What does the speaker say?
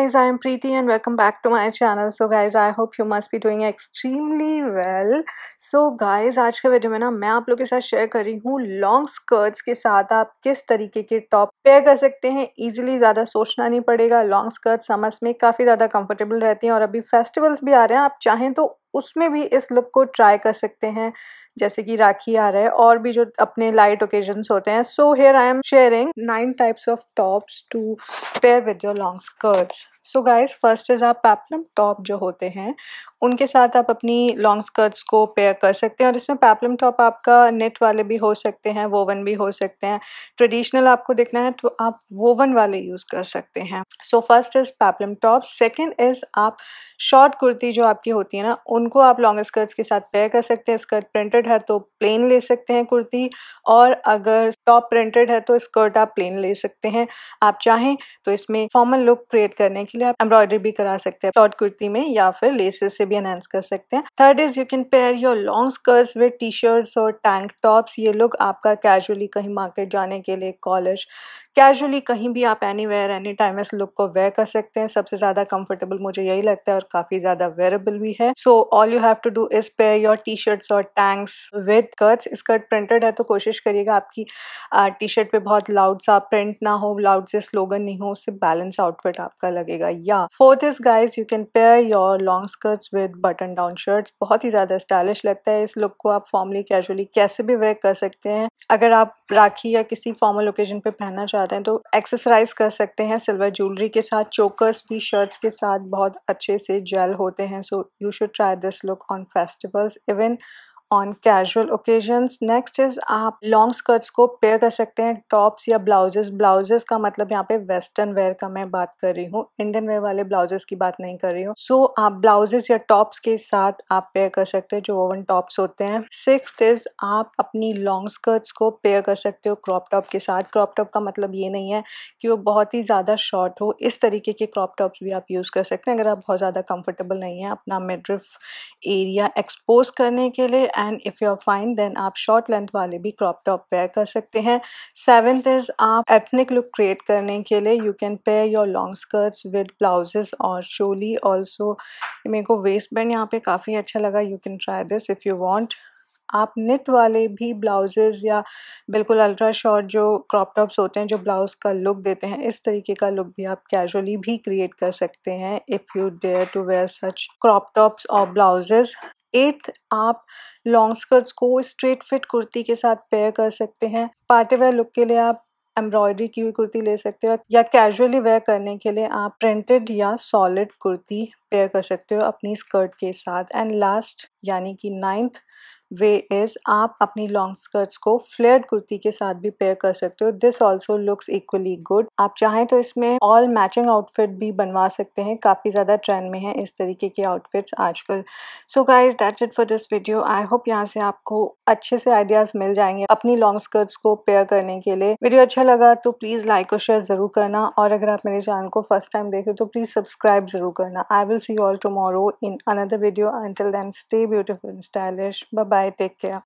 guys i am preeti and welcome back to my channel so guys i hope you must be doing extremely well so guys आज के video में ना मैं आप लोग के साथ शेयर कर रही हूँ लॉन्ग स्कर्ट्स के साथ आप किस तरीके के टॉप पेयर कर सकते हैं इजीली ज़्यादा सोचना नहीं पड़ेगा लॉन्ग स्कर्ट समर्स में काफ़ी ज़्यादा कंफर्टेबल रहती हैं और अभी फेस्टिवल्स भी आ रहे हैं आप चाहें तो उसमें भी इस लुक को ट्राई कर सकते हैं जैसे कि राखी आ रहा है और भी जो अपने लाइट ओकेजन होते हैं so here I am sharing nine types of tops to pair with your long skirts so guys first is आप पैपलम टॉप जो होते हैं उनके साथ आप अपनी लॉन्ग स्कर्ट्स को पेयर कर सकते हैं और इसमें पैपलम टॉप आपका नेट वाले भी हो सकते हैं वोवन भी हो सकते हैं ट्रेडिशनल आपको देखना है तो आप वोवन वाले यूज़ कर सकते हैं so first is peplum top second is आप शॉर्ट कुर्ती जो आपकी होती है ना उनको आप लॉन्ग स्कर्ट्स के साथ पेयर कर सकते हैं स्कर्ट प्रिंटेड है तो प्लेन ले सकते हैं कुर्ती और अगर टॉप प्रिंटेड है तो स्कर्ट आप प्लेन ले सकते हैं आप चाहें तो इसमें फॉर्मल लुक क्रिएट करने के लिए आप एम्ब्रॉयडरी भी करा सकते हैं शॉर्ट कुर्ती में या फिर लेसेस से भी एनहेंस कर सकते हैं third is you can pair your long skirts with T shirts और टैंक टॉप्स ये लुक आपका कैजुअली कहीं मार्केट जाने के लिए कॉलेज कैजुअली कहीं भी आप एनी वेयर एनी टाइम इस लुक को वेयर कर सकते हैं सबसे ज़्यादा कंफर्टेबल मुझे यही लगता है और काफ़ी ज़्यादा वेयरेबल भी है so all you have to do is pair your T shirts और टैंक्स ब्लूज विद कर्ट्स स्कर्ट प्रिंटेड है तो कोशिश करिएगा आपकी टी शर्ट पे बहुत लाउड सा प्रिंट ना हो लाउड से स्लोगन नहीं हो उससे बैलेंस आउटफिट आपका लगेगा या fourth is guys you can pair your long skirts with button down shirts बहुत ही ज़्यादा स्टाइलिश लगता है इस लुक को आप फॉर्मली कैजुअली कैसे भी वेयर कर सकते हैं अगर आप राखी या किसी फॉर्मल ओकेजन पे पहनना चाहते हैं तो एक्सरसाइज कर सकते हैं सिल्वर ज्वेलरी के साथ चोकर्स भी शर्ट्स के साथ बहुत अच्छे से जेल होते हैं so you should try this look on festivals even on casual occasions next is आप लॉन्ग स्कर्ट्स को पेयर कर सकते हैं टॉप्स या ब्लाउजेस ब्लाउजेस का मतलब यहाँ पे वेस्टर्न वेयर का मैं बात कर रही हूँ इंडियन वेयर वाले ब्लाउजेस की बात नहीं कर रही हूँ सो so, आप ब्लाउजेस या टॉप्स के साथ आप पेयर कर सकते हो जो ओवन टॉप्स होते हैं सिक्स इज आप अपनी लॉन्ग स्कर्ट्स को पेयर कर सकते हो क्रॉप टॉप के साथ क्रॉप टॉप का मतलब ये नहीं है कि वो बहुत ही ज़्यादा शॉर्ट हो इस तरीके के क्रॉप टॉप्स भी आप यूज़ कर सकते हैं अगर आप बहुत ज़्यादा कंफर्टेबल नहीं है अपना मेड्रिफ एरिया एक्सपोज करने के लिए and if you are fine then आप शॉर्ट लेंथ वाले भी क्रॉप टॉप वेयर कर सकते हैं सेवेंथ इज़ आप एथनिक लुक क्रिएट करने के लिए you can pair your long skirts with blouses और चोली ऑल्सो मेरे को वेस्ट बैंड यहाँ पे काफ़ी अच्छा लगा you can try this if you want आप नेट वाले भी ब्लाउजेज़ या बिल्कुल अल्ट्रा शॉर्ट जो क्रॉप टॉप्स होते हैं जो ब्लाउज़ का लुक देते हैं इस तरीके का लुक भी आप कैजुअली भी क्रिएट कर सकते हैं if you dare to wear such crop tops और ब्लाउजेज़ एथ आप लॉन्ग स्कर्ट्स को स्ट्रेट फिट कुर्ती के साथ पेयर कर सकते हैं पार्टी वेयर लुक के लिए आप एम्ब्रॉयडरी की हुई कुर्ती ले सकते हो या कैजुअली वेयर करने के लिए आप प्रिंटेड या सॉलिड कुर्ती पेयर कर सकते हो अपनी स्कर्ट के साथ एंड लास्ट यानी कि नाइन्थ वे इज़ आप अपनी लॉन्ग स्कर्ट्स को फ्लेयर कुर्ती के साथ भी पेयर कर सकते हो this also looks equally good आप चाहें तो इसमें ऑल मैचिंग आउटफिट भी बनवा सकते हैं काफ़ी ज़्यादा ट्रेंड में है इस तरीके के आउटफिट्स आजकल so guys that's it for this video I hope यहाँ से आपको अच्छे से आइडियाज़ मिल जाएंगे अपनी लॉन्ग स्कर्ट्स को पेयर करने के लिए वीडियो अच्छा लगा तो प्लीज़ लाइक और शेयर ज़रूर करना और अगर आप मेरे चैनल को फर्स्ट टाइम देख रहे हो तो प्लीज़ सब्सक्राइब ज़रूर करना I will see all tomorrow in another video until then stay beautiful stylish bye Bye. Take care.